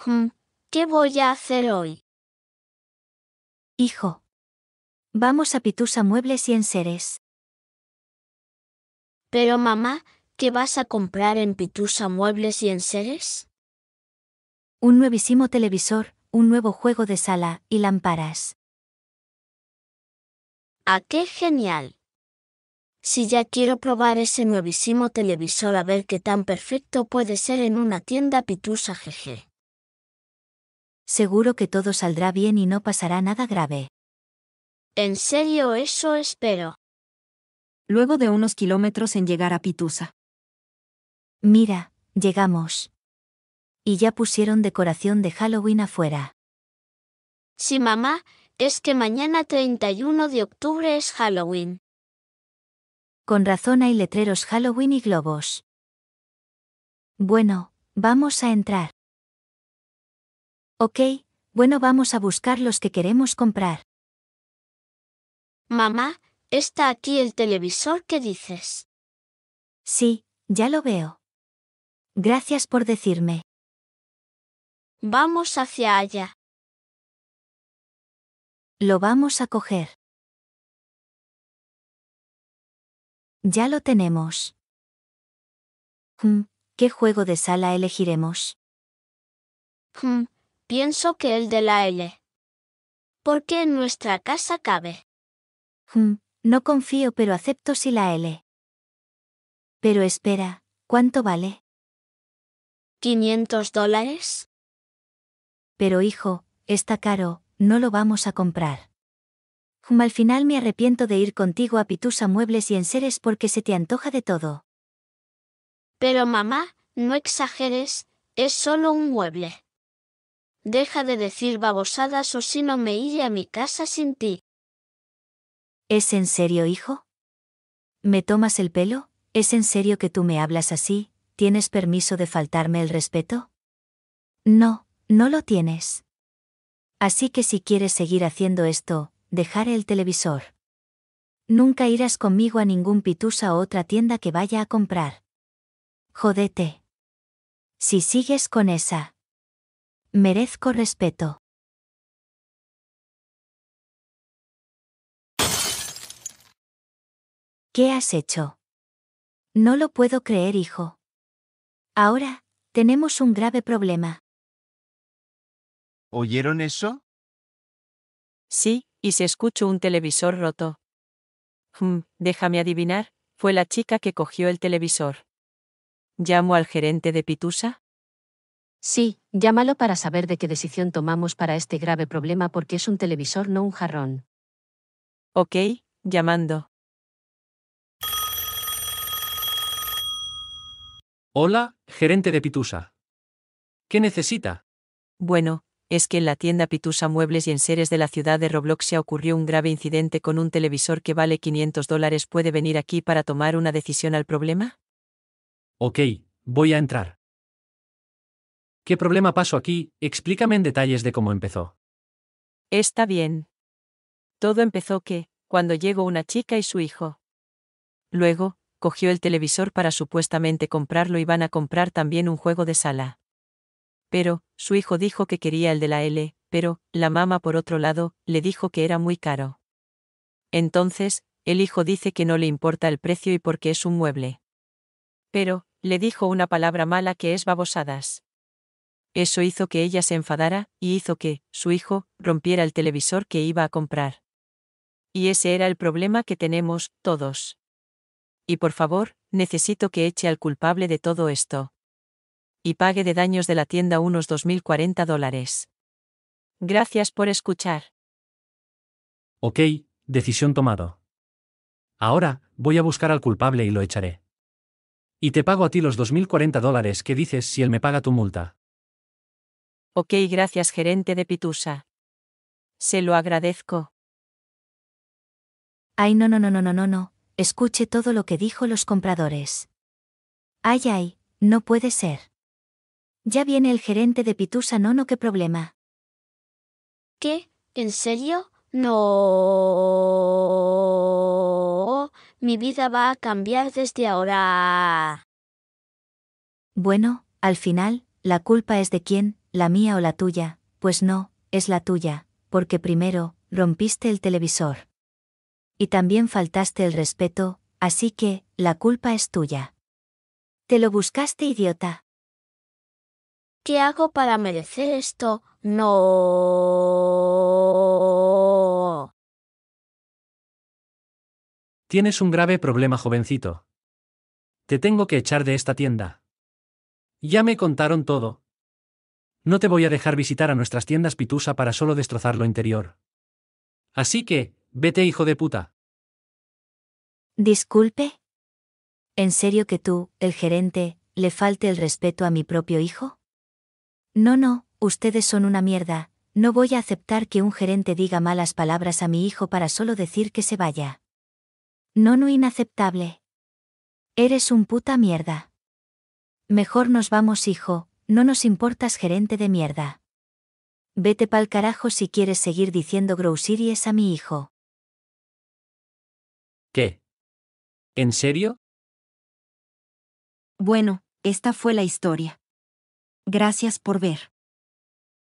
Hmm, ¿qué voy a hacer hoy? Hijo. Vamos a Pitusa Muebles y Enseres. Pero mamá, ¿qué vas a comprar en Pitusa Muebles y Enseres? Un nuevísimo televisor, un nuevo juego de sala y lámparas. ¡Ah, qué genial! Si ya quiero probar ese nuevísimo televisor a ver qué tan perfecto puede ser en una tienda Pitusa jeje seguro que todo saldrá bien y no pasará nada grave. En serio, eso espero. Luego de unos kilómetros en llegar a Pitusa. Mira, llegamos. Y ya pusieron decoración de Halloween afuera. Sí, mamá, es que mañana 31 de octubre es Halloween. Con razón hay letreros Halloween y globos. Bueno, vamos a entrar. Ok, bueno vamos a buscar los que queremos comprar. Mamá, está aquí el televisor que dices. Sí, ya lo veo. Gracias por decirme. Vamos hacia allá. Lo vamos a coger. Ya lo tenemos. Hmm, ¿qué juego de sala elegiremos? Hmm, pienso que el de la L. Porque en nuestra casa cabe. Hmm, no confío pero acepto si la L. Pero espera, ¿cuánto vale? ¿500 dólares? Pero hijo, está caro, no lo vamos a comprar. Hum, al final me arrepiento de ir contigo a Pitusa Muebles y Enseres porque se te antoja de todo. Pero mamá, no exageres, es solo un mueble. Deja de decir babosadas o si no me iré a mi casa sin ti. ¿Es en serio, hijo? ¿Me tomas el pelo? ¿Es en serio que tú me hablas así? ¿Tienes permiso de faltarme el respeto? No, no lo tienes. Así que si quieres seguir haciendo esto, dejaré el televisor. Nunca irás conmigo a ningún pitusa o otra tienda que vaya a comprar. Jodete. Si sigues con esa. Merezco respeto. ¿Qué has hecho? No lo puedo creer, hijo. Ahora, tenemos un grave problema. ¿Oyeron eso? Sí, y se escuchó un televisor roto. Hmm, déjame adivinar, fue la chica que cogió el televisor. ¿Llamo al gerente de Pitusa? Sí, llámalo para saber de qué decisión tomamos para este grave problema porque es un televisor no un jarrón. Ok, llamando. Hola, gerente de Pitusa. ¿Qué necesita? Bueno, es que en la tienda Pitusa Muebles y Enseres de la ciudad de Robloxia ocurrió un grave incidente con un televisor que vale 500 dólares. ¿Puede venir aquí para tomar una decisión al problema? Ok, voy a entrar. ¿Qué problema pasó aquí? Explícame en detalles de cómo empezó. Está bien. Todo empezó que, cuando llegó una chica y su hijo. Luego, cogió el televisor para supuestamente comprarlo y van a comprar también un juego de sala. Pero, su hijo dijo que quería el de la L, pero, la mamá por otro lado, le dijo que era muy caro. Entonces, el hijo dice que no le importa el precio y porque es un mueble. Pero, le dijo una palabra mala que es babosadas. Eso hizo que ella se enfadara, y hizo que, su hijo, rompiera el televisor que iba a comprar. Y ese era el problema que tenemos, todos. Y por favor, necesito que eche al culpable de todo esto. Y pague de daños de la tienda unos 2.040 dólares. Gracias por escuchar. Ok, decisión tomado. Ahora, voy a buscar al culpable y lo echaré. Y te pago a ti los 2.040 dólares que dices si él me paga tu multa. Ok, gracias gerente de Pitusa. Se lo agradezco. Ay, no, no, no, no, no, no, no, escuche todo lo que dijo los compradores. Ay, ay, no puede ser. Ya viene el gerente de Pitusa, no, no, qué problema. ¿Qué? ¿En serio? No. Mi vida va a cambiar desde ahora. Bueno, al final, la culpa es de quién, la mía o la tuya, pues no, es la tuya, porque primero, rompiste el televisor. Y también faltaste el respeto, así que, la culpa es tuya. Te lo buscaste, idiota. ¿Qué hago para merecer esto? No. Tienes un grave problema, jovencito. Te tengo que echar de esta tienda. Ya me contaron todo, no te voy a dejar visitar a nuestras tiendas pitusa para solo destrozar lo interior. Así que, vete hijo de puta. Disculpe. ¿En serio que tú, el gerente, le falte el respeto a mi propio hijo? No, no, ustedes son una mierda, no voy a aceptar que un gerente diga malas palabras a mi hijo para solo decir que se vaya. No, no, inaceptable. Eres un puta mierda. Mejor nos vamos, hijo, no nos importas gerente de mierda. Vete pa'l carajo si quieres seguir diciendo groseries a mi hijo. ¿Qué? ¿En serio? Bueno, esta fue la historia. Gracias por ver.